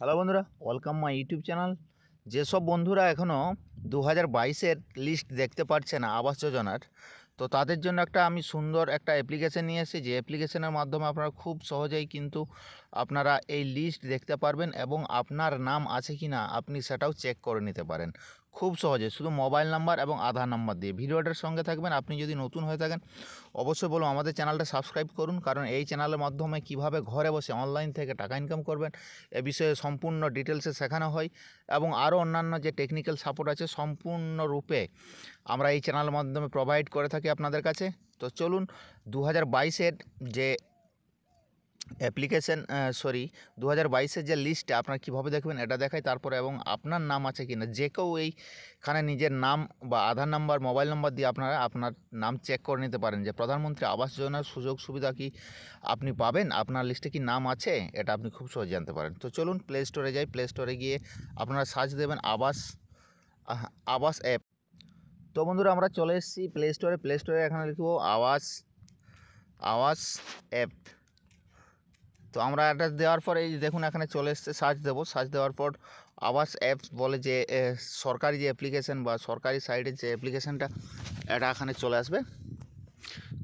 hello বন্ধুরা welcome my YouTube channel যেসব বন্ধুরা এখনও দু হাজার বাইশের লিস্ট দেখতে পারছে না আবাস যোজনার তো তাদের জন্য একটা আমি সুন্দর একটা অ্যাপ্লিকেশান নিয়ে এসেছি যে অ্যাপ্লিকেশানের মাধ্যমে আপনারা খুব সহজেই কিন্তু আপনারা এই লিস্ট দেখতে পারবেন এবং আপনার নাম আছে কি না আপনি সেটাও চেক করে নিতে পারেন খুব সহজে শুধু মোবাইল নাম্বার এবং আধার নাম্বার দিয়ে ভিডিওটার সঙ্গে থাকবেন আপনি যদি নতুন হয়ে থাকেন অবশ্যই বলুন আমাদের চ্যানেলটা সাবস্ক্রাইব করুন কারণ এই চ্যানেলের মাধ্যমে কিভাবে ঘরে বসে অনলাইন থেকে টাকা ইনকাম করবেন এ বিষয়ে সম্পূর্ণ ডিটেলসে শেখানো হয় এবং আরও অন্যান্য যে টেকনিক্যাল সাপোর্ট আছে সম্পূর্ণরূপে আমরা এই চ্যানেলের মাধ্যমে প্রোভাইড করে থাকি আপনাদের কাছে তো চলুন দু হাজার যে অ্যাপ্লিকেশান সরি দু হাজার বাইশের যে লিস্টটা আপনারা কীভাবে দেখবেন এটা দেখায় তারপরে এবং আপনার নাম আছে কি না যে কেউ এইখানে নিজের নাম বা আধার নাম্বার মোবাইল নাম্বার দিয়ে আপনারা আপনার নাম চেক করে নিতে পারেন যে প্রধানমন্ত্রী আবাস যোজনার সুযোগ সুবিধা কি আপনি পাবেন আপনার লিস্টে কি নাম আছে এটা আপনি খুব সহজে জানতে পারেন তো চলুন প্লে স্টোরে যাই প্লে স্টোরে গিয়ে আপনারা সার্চ দেবেন আবাস আবাস অ্যাপ তো বন্ধুরা আমরা চলে এসেছি প্লে স্টোরে প্লে স্টোরে এখানে লিখব আওয়াজ আওয়াজ অ্যাপ তো আমরা অ্যাড্রেস দেওয়ার পর এই দেখুন এখানে চলে এসছে সার্চ দেবো সার্চ দেওয়ার পর আবাস অ্যাপস বলে যে সরকারি যে অ্যাপ্লিকেশান বা সরকারি সাইডের যে অ্যাপ্লিকেশানটা এটা এখানে চলে আসবে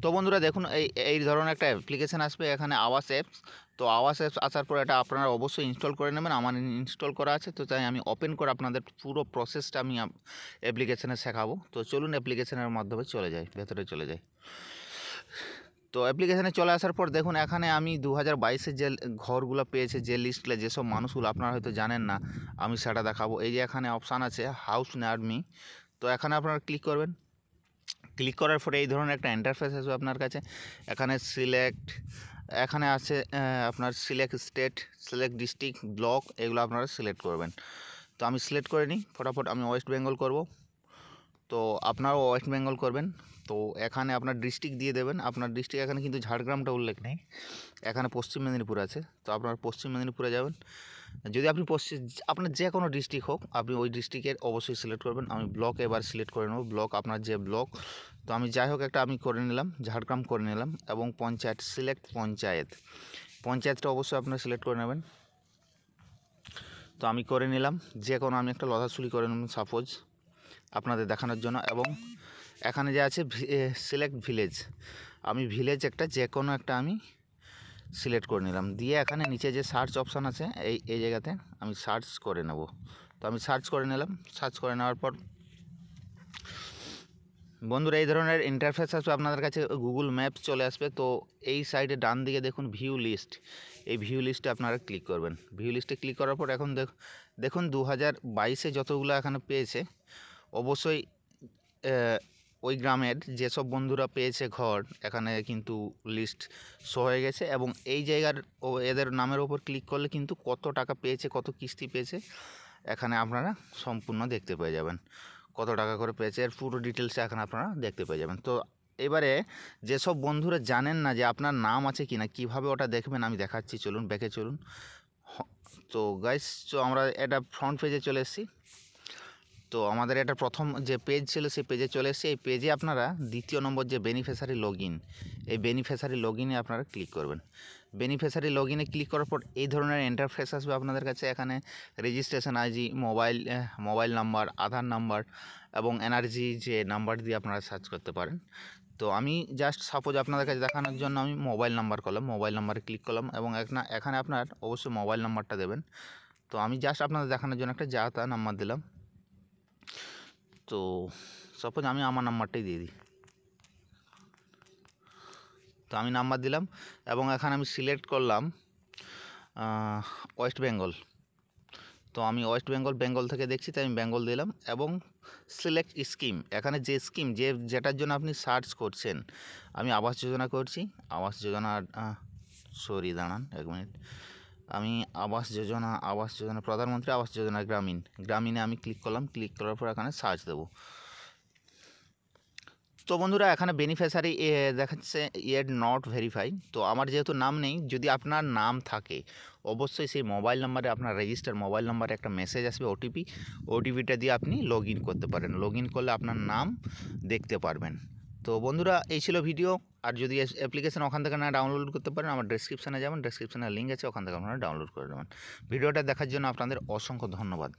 তো বন্ধুরা দেখুন এই এই ধরনের একটা অ্যাপ্লিকেশান আসবে এখানে আওয়াস অ্যাপস তো আওয়াস অ্যাপস আসার পর এটা আপনারা অবশ্যই ইনস্টল করে নেবেন আমার ইনস্টল করা আছে তো তাই আমি ওপেন করে আপনাদের পুরো প্রসেসটা আমি অ্যাপ্লিকেশানে শেখাবো তো চলুন অ্যাপ্লিকেশানের মাধ্যমে চলে যাই ভেতরে চলে যায় তো অ্যাপ্লিকেশানে চলে আসার পর দেখুন এখানে আমি দু হাজার বাইশে যে ঘরগুলো পেয়েছে যে লিস্টগুলো যেসব মানুষগুলো আপনারা হয়তো জানেন না আমি সেটা দেখাবো এই যে এখানে অপশান আছে হাউস নার্মি তো এখানে আপনারা ক্লিক করবেন ক্লিক করার পরে এই ধরনের একটা ইন্টারফেস আসবে আপনার কাছে এখানে সিলেক্ট এখানে আছে আপনার select state select district block এগুলো আপনারা সিলেক্ট করবেন তো আমি সিলেক্ট করে নিই ফটাফট আমি ওয়েস্ট বেঙ্গল করবো তো আপনারাও ওয়েস্ট বেঙ্গল করবেন তো এখানে আপনার ডিস্ট্রিক্ট দিয়ে দেবেন আপনার ডিস্ট্রিক্ট এখানে কিন্তু ঝাড়গ্রামটা উল্লেখ নেই এখানে পশ্চিম মেদিনীপুর আছে তো আপনার পশ্চিম মেদিনীপুরে যাবেন যদি আপনি পশ্চিম আপনার যে কোনো ডিস্ট্রিক্ট হোক আপনি ওই ডিস্ট্রিক্টের অবশ্যই সিলেক্ট করবেন আমি ব্লক এবার সিলেক্ট করে নেব ব্লক আপনার যে ব্লক তো আমি যাই হোক একটা আমি করে নিলাম ঝাড়গ্রাম করে নিলাম এবং পঞ্চায়েত সিলেক্ট পঞ্চায়েত পঞ্চায়েতটা অবশ্যই আপনার সিলেক্ট করে নেবেন তো আমি করে নিলাম যে কোনো আমি একটা লথাসুলি করে নেবেন সাপোজ আপনাদের দেখানোর জন্য এবং এখানে যে আছে সিলেক্ট ভিলেজ আমি ভিলেজ একটা যে কোনো একটা আমি সিলেক্ট করে নিলাম দিয়ে এখানে নিচে যে সার্চ অপশান আছে এই এই জায়গাতে আমি সার্চ করে নেব তো আমি সার্চ করে নিলাম সার্চ করে নেওয়ার পর বন্ধুরা এই ধরনের ইন্টারফেস আসবে আপনাদের কাছে গুগল ম্যাপ চলে আসবে তো এই সাইডে ডান দিকে দেখুন ভিউ লিস্ট এই ভিউ লিস্টে আপনারা ক্লিক করবেন ভিউ লিস্টে ক্লিক করার পর এখন দেখুন দু হাজার বাইশে যতগুলো এখানে পেয়েছে অবশ্যই ওই গ্রামের যেসব বন্ধুরা পেয়েছে ঘর এখানে কিন্তু লিস্ট শো হয়ে গেছে এবং এই জায়গার ও এদের নামের ওপর ক্লিক করলে কিন্তু কত টাকা পেয়েছে কত কিস্তি পেয়েছে এখানে আপনারা সম্পূর্ণ দেখতে পেয়ে যাবেন কত টাকা করে পেয়েছে এর পুরো ডিটেলসে এখন আপনারা দেখতে পেয়ে যাবেন তো এবারে যেসব বন্ধুরা জানেন না যে আপনার নাম আছে কি না কীভাবে ওটা দেখবেন আমি দেখাচ্ছি চলুন ব্যাকে চলুন তো গাইস তো আমরা এটা ফ্রন্ট পেজে চলে এসেছি তো আমাদের এটা প্রথম যে পেজ ছিল সেই পেজে চলে এসেছে এই পেজে আপনারা দ্বিতীয় নম্বর যে বেনিফিসারি লগ এই বেনিফিসারি লগ আপনারা ক্লিক করবেন বেনিফিসারি লগ ক্লিক করার পর এই ধরনের ইন্টারফেস আসবে আপনাদের কাছে এখানে রেজিস্ট্রেশন আইজি mobile mobile number Aadhaar number এবং এনার্জি যে নাম্বার দিয়ে আপনারা সার্চ করতে পারেন তো আমি জাস্ট সাপোজ আপনাদের কাছে দেখানোর জন্য আমি মোবাইল নাম্বার করলাম মোবাইল নাম্বারে ক্লিক করলাম এবং এখানে আপনার অবশ্যই মোবাইল নাম্বারটা দেবেন তো আমি জাস্ট আপনাদের দেখানোর জন্য একটা যা তা নাম্বার দিলাম তো সাপোজ আমি আমার নাম্বারটাই দিয়ে দিই তো আমি নাম্বার দিলাম এবং এখন আমি সিলেক্ট করলাম ওয়েস্ট বেঙ্গল তো আমি ওয়েস্ট বেঙ্গল বেঙ্গল থেকে দেখছি তাই আমি বেঙ্গল দিলাম এবং সিলেক্ট স্কিম এখানে যে স্কিম যে যেটার জন্য আপনি সার্চ করছেন আমি আবাস যোজনা করছি আবাস যোজনা সরি দাঁড়ান এক মিনিট আমি আবাস যোজনা আবাস যোজনা প্রধানমন্ত্রী আবাস যোজনা গ্রামীণ গ্রামীণে আমি ক্লিক করলাম ক্লিক করার পর এখানে সার্চ দেবো তো বন্ধুরা এখানে বেনিফিশিয়ারি দেখাচ্ছে ইয়েড নট ভেরিফাই তো আমার যেহেতু নাম নেই যদি আপনার নাম থাকে অবশ্যই সেই মোবাইল নাম্বারে আপনার রেজিস্টার মোবাইল নাম্বারে একটা মেসেজ আসবে ওটিপি ওটিপিটা দিয়ে আপনি লগ করতে পারেন লগ করলে আপনার নাম দেখতে পারবেন তো বন্ধুরা এই ছিল ভিডিও আর যদি অ্যাপ্লিকেশান ওখান থেকে না ডাউনলোড করতে পারেন আমার ডেসক্রিপশানে যাবেন ডেসক্রিপশানে লিঙ্ক আছে ওখান থেকে আপনারা ডাউনলোড করে নেবেন ভিডিওটা দেখার জন্য আপনাদের অসংখ্য ধন্যবাদ